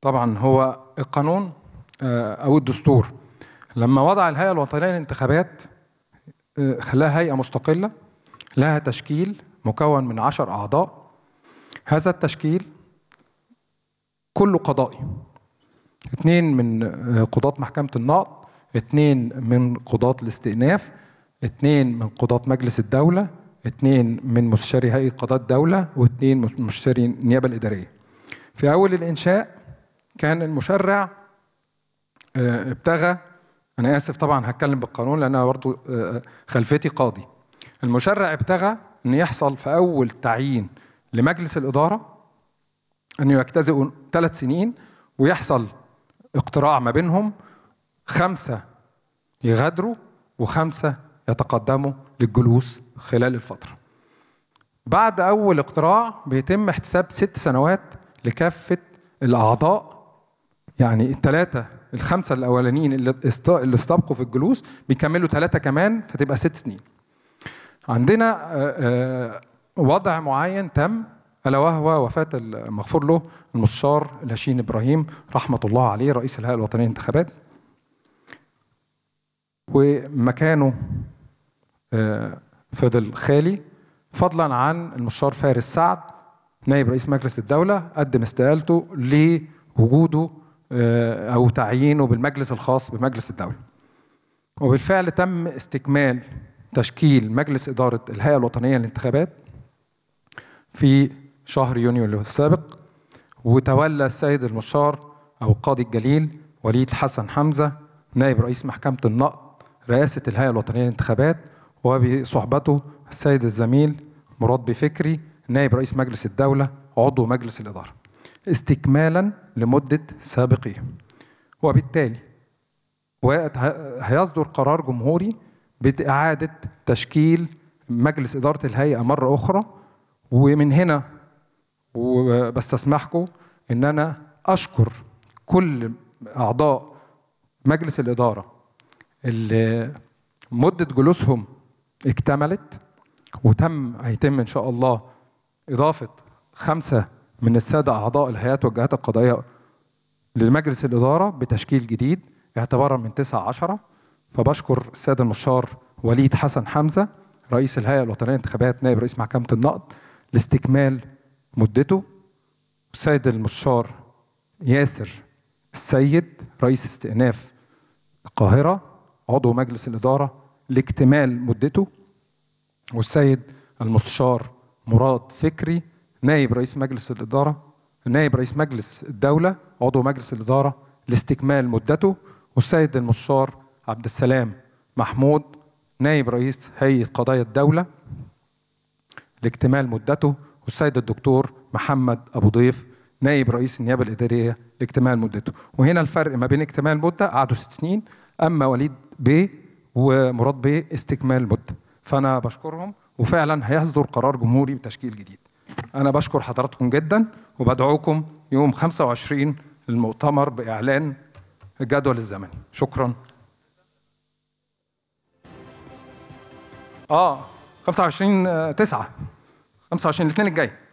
طبعا هو القانون آه، او الدستور لما وضع الهيئه الوطنيه للانتخابات آه، خلاها هيئه مستقله لها تشكيل مكون من عشر اعضاء هذا التشكيل كله قضائي اثنين من آه، قضاة محكمة النقض اثنين من قضاة الاستئناف اثنين من قضاة مجلس الدولة اثنين من مستشاري هيئة قضاء الدولة واثنين من مستشاري النيابة الإدارية في أول الإنشاء كان المشرع آه، ابتغى أنا آسف طبعا هتكلم بالقانون لأن أنا برضه آه، آه، خلفيتي قاضي المشرع ابتغى أن يحصل في أول تعيين لمجلس الإدارة ان يجتزئوا ثلاث سنين ويحصل اقتراع ما بينهم خمسة يغادروا وخمسة يتقدموا للجلوس خلال الفترة بعد أول اقتراع بيتم احتساب ست سنوات لكافة الأعضاء يعني الثلاثة الخمسة الأولانيين اللي اللي استبقوا في الجلوس بيكملوا ثلاثة كمان فتبقى ست سنين. عندنا آه، آه، وضع معين تم ألا وهو وفاة المغفور له المستشار لاشين إبراهيم رحمة الله عليه رئيس الهيئة الوطنية للانتخابات ومكانه آه، فضل خالي فضلا عن المستشار فارس سعد نائب رئيس مجلس الدولة قدم استقالته لوجوده آه، أو تعيينه بالمجلس الخاص بمجلس الدولة وبالفعل تم استكمال تشكيل مجلس إدارة الهيئة الوطنية للانتخابات في شهر يونيو السابق وتولى السيد المشار أو قاضي الجليل وليد حسن حمزة نائب رئيس محكمة النقد رئاسة الهيئة الوطنية للانتخابات وبصحبته السيد الزميل مراد بفكري نائب رئيس مجلس الدولة عضو مجلس الإدارة استكمالا لمدة سابقيه وبالتالي هيصدر قرار جمهوري بإعادة تشكيل مجلس إدارة الهيئة مرة أخرى ومن هنا وبستسمحكم إن أنا أشكر كل أعضاء مجلس الإدارة اللي مدة جلوسهم اكتملت وتم هيتم إن شاء الله إضافة خمسة من السادة أعضاء الهيئات والجهات القضائية لمجلس الإدارة بتشكيل جديد اعتبارا من 9 10 فبشكر السادة المشار وليد حسن حمزة رئيس الهيئة الوطنية الانتخابات نائب رئيس محكمة النقد لاستكمال مدته السيد المشار ياسر السيد رئيس استئناف القاهرة عضو مجلس الإدارة لاكتمال مدته والسيد المستشار مراد فكري نائب رئيس مجلس الإدارة نائب رئيس مجلس الدولة عضو مجلس الإدارة لاستكمال مدته والسيد المستشار عبد السلام محمود نائب رئيس هيئة قضايا الدولة لاكتمال مدته والسيد الدكتور محمد أبو ضيف نائب رئيس النيابة الإدارية لاكتمال مدته وهنا الفرق ما بين اكتمال مدة قعدوا ست سنين أما وليد بي ومراد بي استكمال مدة فأنا بشكرهم وفعلا هيصدر قرار جمهوري بتشكيل جديد أنا بشكر حضراتكم جدا وبدعوكم يوم 25 للمؤتمر بإعلان الجدول الزمني شكرا اه 25 9 25 الاثنين الجاي